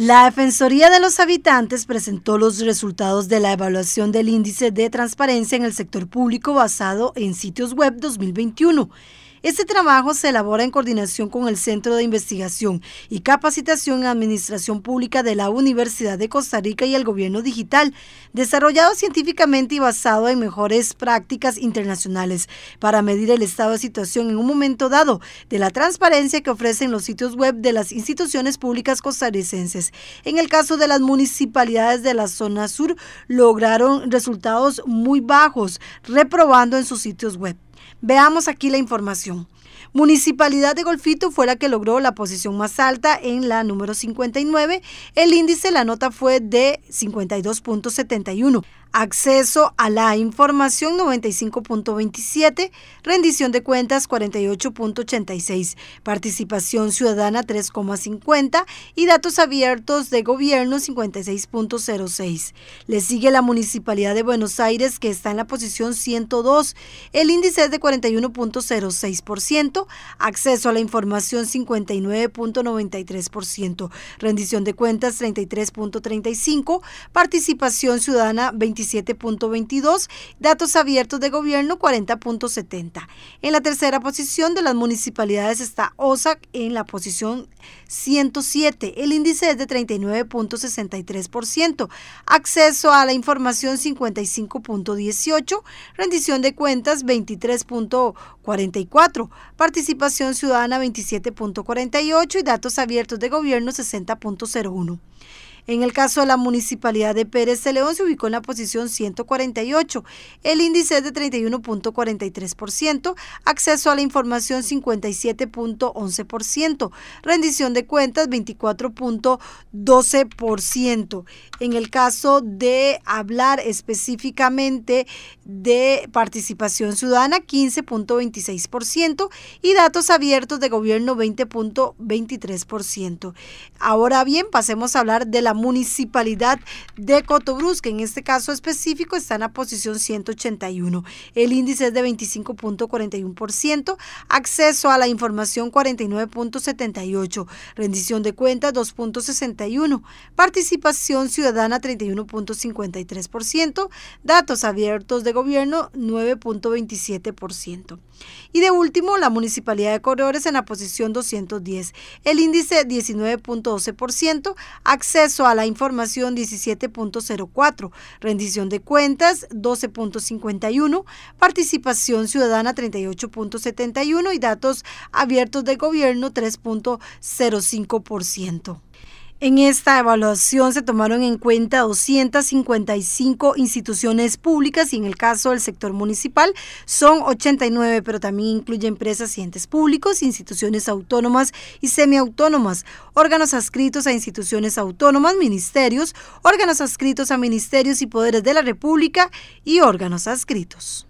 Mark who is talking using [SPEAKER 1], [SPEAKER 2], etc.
[SPEAKER 1] La Defensoría de los Habitantes presentó los resultados de la evaluación del índice de transparencia en el sector público basado en sitios web 2021 este trabajo se elabora en coordinación con el Centro de Investigación y Capacitación en Administración Pública de la Universidad de Costa Rica y el Gobierno Digital, desarrollado científicamente y basado en mejores prácticas internacionales para medir el estado de situación en un momento dado de la transparencia que ofrecen los sitios web de las instituciones públicas costarricenses. En el caso de las municipalidades de la zona sur, lograron resultados muy bajos, reprobando en sus sitios web. Veamos aquí la información. Municipalidad de Golfito fue la que logró la posición más alta en la número 59. El índice, la nota fue de 52.71. Acceso a la información 95.27, rendición de cuentas 48.86, participación ciudadana 3.50 y datos abiertos de gobierno 56.06. Le sigue la Municipalidad de Buenos Aires que está en la posición 102, el índice es de 41.06% acceso a la información 59.93%, rendición de cuentas 33.35%, participación ciudadana 27.22%, datos abiertos de gobierno 40.70%. En la tercera posición de las municipalidades está OSAC en la posición 107, el índice es de 39.63%, acceso a la información 55.18%, rendición de cuentas 23.44%, participación ciudadana 27.48 y datos abiertos de gobierno 60.01. En el caso de la Municipalidad de Pérez de León se ubicó en la posición 148, el índice es de 31.43%, acceso a la información 57.11%, rendición de cuentas 24.12%. En el caso de hablar específicamente de participación ciudadana 15.26% y datos abiertos de gobierno 20.23%. Ahora bien, pasemos a hablar de la municipalidad de Cotobruz, que en este caso específico está en la posición 181. El índice es de 25.41%, acceso a la información 49.78, rendición de cuentas 2.61, participación ciudadana 31.53%, datos abiertos de gobierno 9.27%. Y de último, la municipalidad de Corredores en la posición 210, el índice 19.12%, acceso a la información 17.04, rendición de cuentas 12.51, participación ciudadana 38.71 y datos abiertos de gobierno 3.05%. En esta evaluación se tomaron en cuenta 255 instituciones públicas y en el caso del sector municipal son 89, pero también incluye empresas y entes públicos, instituciones autónomas y semiautónomas, órganos adscritos a instituciones autónomas, ministerios, órganos adscritos a ministerios y poderes de la República y órganos adscritos.